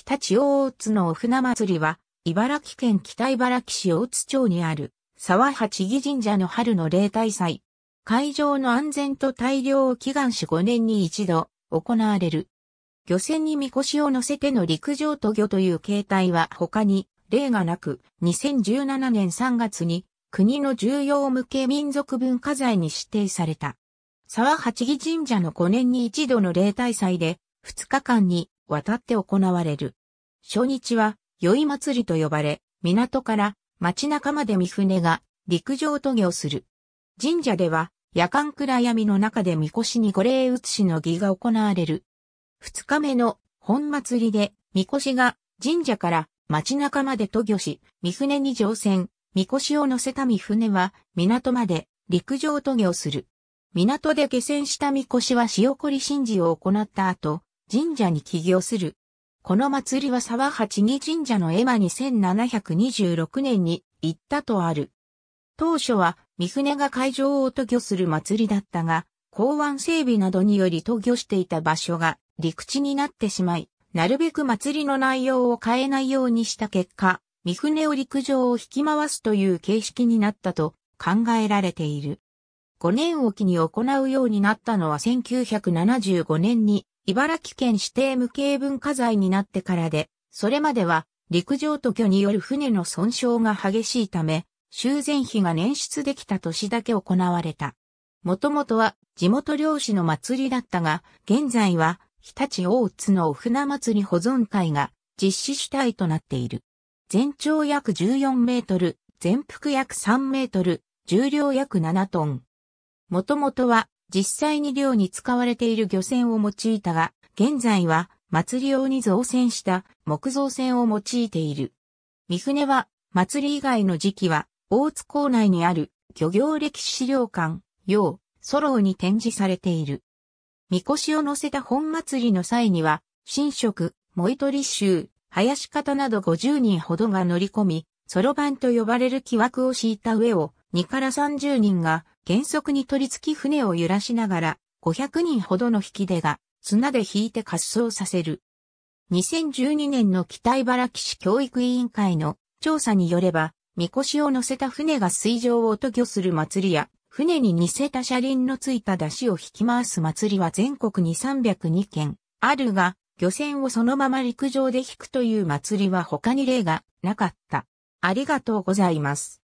日立大津のお船祭りは、茨城県北茨城市大津町にある、沢八木神社の春の例大祭。会場の安全と大量を祈願し5年に一度、行われる。漁船にみこしを乗せての陸上と魚という形態は他に、例がなく、2017年3月に、国の重要無形民族文化財に指定された。沢八木神社の5年に一度の例大祭で、2日間に渡って行われる。初日は、宵祭りと呼ばれ、港から街中まで三船が陸上渡業する。神社では、夜間暗闇の中で神輿に御礼移しの儀が行われる。二日目の本祭りで、神輿が神社から街中まで渡御し、三船に乗船、神輿を乗せた三船は港まで陸上渡業する。港で下船した神輿は塩こり神事を行った後、神社に起業する。この祭りは沢八木神社の絵馬に1726年に行ったとある。当初は、三船が会場を渡御する祭りだったが、港湾整備などにより渡御していた場所が陸地になってしまい、なるべく祭りの内容を変えないようにした結果、三船を陸上を引き回すという形式になったと考えられている。5年おきに行うようになったのは1975年に茨城県指定無形文化財になってからで、それまでは陸上特許による船の損傷が激しいため、修繕費が捻出できた年だけ行われた。もともとは地元漁師の祭りだったが、現在は日立大津のお船祭り保存会が実施主体となっている。全長約14メートル、全幅約3メートル、重量約7トン。もともとは実際に漁に使われている漁船を用いたが、現在は祭り用に造船した木造船を用いている。三船は祭り以外の時期は大津港内にある漁業歴史資料館、用ソローに展示されている。三越を乗せた本祭りの際には、神職、燃リ衆、林方など50人ほどが乗り込み、そろばんと呼ばれる木枠を敷いた上を2から30人が原則に取り付き船を揺らしながら500人ほどの引き出が砂で引いて滑走させる。2012年の北茨城市教育委員会の調査によれば、みこしを乗せた船が水上を渡御する祭りや、船に似せた車輪のついた出汁を引き回す祭りは全国に302件あるが、漁船をそのまま陸上で引くという祭りは他に例がなかった。ありがとうございます。